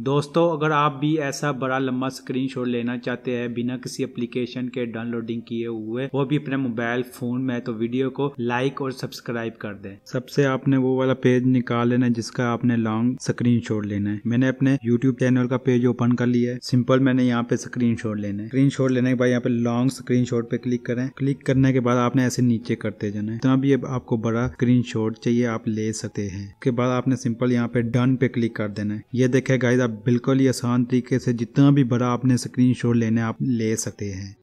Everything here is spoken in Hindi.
दोस्तों अगर आप भी ऐसा बड़ा लंबा शॉट लेना चाहते हैं बिना किसी एप्लीकेशन के डाउनलोडिंग किए हुए वो भी अपने मोबाइल फोन में तो वीडियो को लाइक और सब्सक्राइब कर दें सबसे आपने वो वाला पेज निकाल लेना है जिसका आपने लॉन्ग शॉट लेना है मैंने अपने यूट्यूब चैनल का पेज ओपन कर लिया है सिंपल मैंने यहाँ पे स्क्रीन लेना है स्क्रीन लेने के बाद यहाँ पे लॉन्ग स्क्रीन पे क्लिक करें क्लिक करने के बाद आपने ऐसे नीचे करते जाना है इतना भी आपको बड़ा स्क्रीन चाहिए आप ले सकते हैं उसके बाद आपने सिंपल यहाँ पे डन पे क्लिक कर देना है ये देखे गाइड आप बिल्कुल ही आसान तरीके से जितना भी बड़ा आपने स्क्रीन लेना आप ले सकते हैं